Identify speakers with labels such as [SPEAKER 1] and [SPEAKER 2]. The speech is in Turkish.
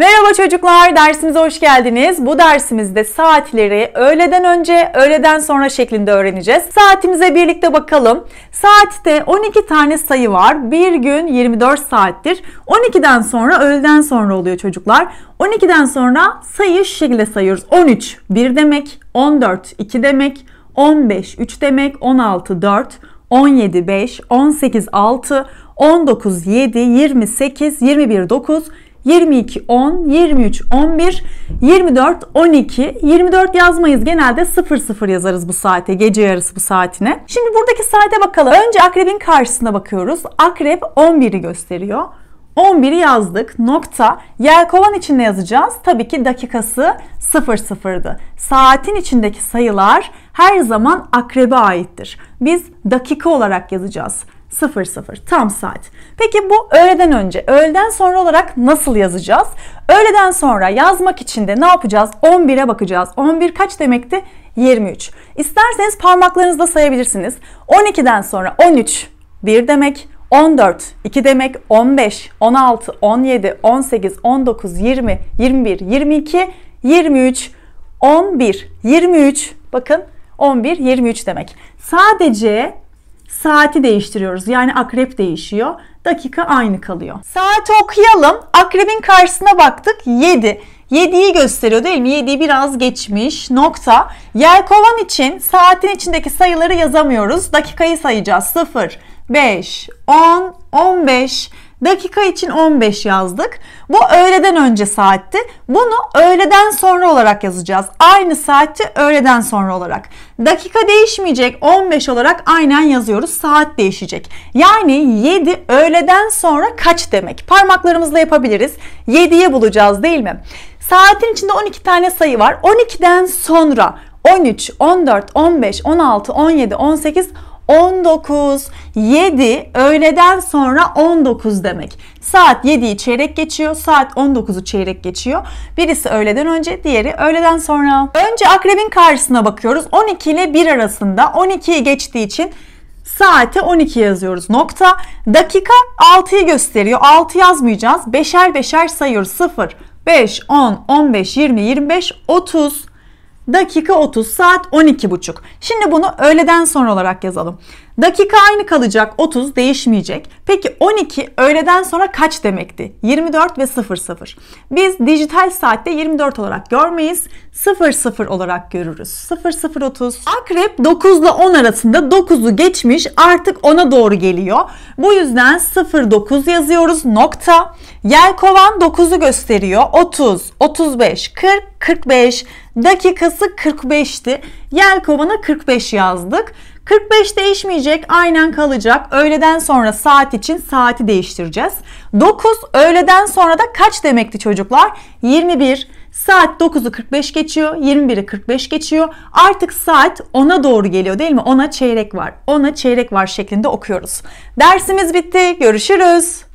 [SPEAKER 1] Merhaba çocuklar, dersimize hoş geldiniz. Bu dersimizde saatleri öğleden önce, öğleden sonra şeklinde öğreneceğiz. Saatimize birlikte bakalım. Saatte 12 tane sayı var. Bir gün 24 saattir. 12'den sonra öğleden sonra oluyor çocuklar. 12'den sonra sayı şu şekilde sayıyoruz. 13 1 demek, 14 2 demek, 15 3 demek, 16 4, 17 5, 18 6, 19 7, 28, 21 9, 22, 10, 23, 11, 24, 12. 24 yazmayız. Genelde 00 yazarız bu saate. Gece yarısı bu saatine. Şimdi buradaki saate bakalım. Önce akrebin karşısına bakıyoruz. Akrep 11'i gösteriyor. 11'i yazdık. Nokta. Yelkovan içinde yazacağız. Tabii ki dakikası 00'dı. Saatin içindeki sayılar her zaman akrebe aittir. Biz dakika olarak yazacağız. 00 tam saat. Peki bu öğleden önce, öğleden sonra olarak nasıl yazacağız? Öğleden sonra yazmak için de ne yapacağız? 11'e bakacağız. 11 kaç demekti? 23. İsterseniz parmaklarınızla sayabilirsiniz. 12'den sonra 13 1 demek, 14, 2 demek 15, 16, 17, 18, 19, 20, 21, 22, 23, 11, 23. Bakın 11, 23 demek. Sadece Saati değiştiriyoruz. Yani akrep değişiyor. Dakika aynı kalıyor. Saati okuyalım. Akrebin karşısına baktık. 7. 7'yi gösteriyor değil mi? 7'yi biraz geçmiş nokta. Yelkovan için saatin içindeki sayıları yazamıyoruz. Dakikayı sayacağız. 0, 5, 10, 15, Dakika için 15 yazdık. Bu öğleden önce saatti. Bunu öğleden sonra olarak yazacağız. Aynı saati öğleden sonra olarak. Dakika değişmeyecek. 15 olarak aynen yazıyoruz. Saat değişecek. Yani 7 öğleden sonra kaç demek? Parmaklarımızla yapabiliriz. 7'ye bulacağız değil mi? Saatin içinde 12 tane sayı var. 12'den sonra 13, 14, 15, 16, 17, 18, 19. 7 öğleden sonra 19 demek. Saat 7'yi çeyrek geçiyor, saat 19'u çeyrek geçiyor. Birisi öğleden önce, diğeri öğleden sonra. Önce akrebin karşısına bakıyoruz. 12 ile 1 arasında. 12'yi geçtiği için Saate 12 yazıyoruz nokta. Dakika 6'yı gösteriyor. 6 yazmayacağız. Beşer beşer sayıyoruz. 0, 5, 10, 15, 20, 25, 30 dakika 30 saat 12.30. Şimdi bunu öğleden sonra olarak yazalım. Dakika aynı kalacak 30 değişmeyecek. Peki 12 öğleden sonra kaç demekti? 24 ve 00. Biz dijital saatte 24 olarak görmeyiz. 00 olarak görürüz. 00.30. Akrep 9 ile 10 arasında 9'u geçmiş artık 10'a doğru geliyor. Bu yüzden 09 yazıyoruz nokta. Yelkovan 9'u gösteriyor. 30, 35, 40, 45. Dakikası 45'ti. Yelkovan'a 45 yazdık. 45 değişmeyecek, aynen kalacak. Öğleden sonra saat için saati değiştireceğiz. 9 öğleden sonra da kaç demekti çocuklar? 21. Saat 9'u 45 geçiyor, 21'i 45 geçiyor. Artık saat 10'a doğru geliyor değil mi? 10'a çeyrek var. 10'a çeyrek var şeklinde okuyoruz. Dersimiz bitti. Görüşürüz.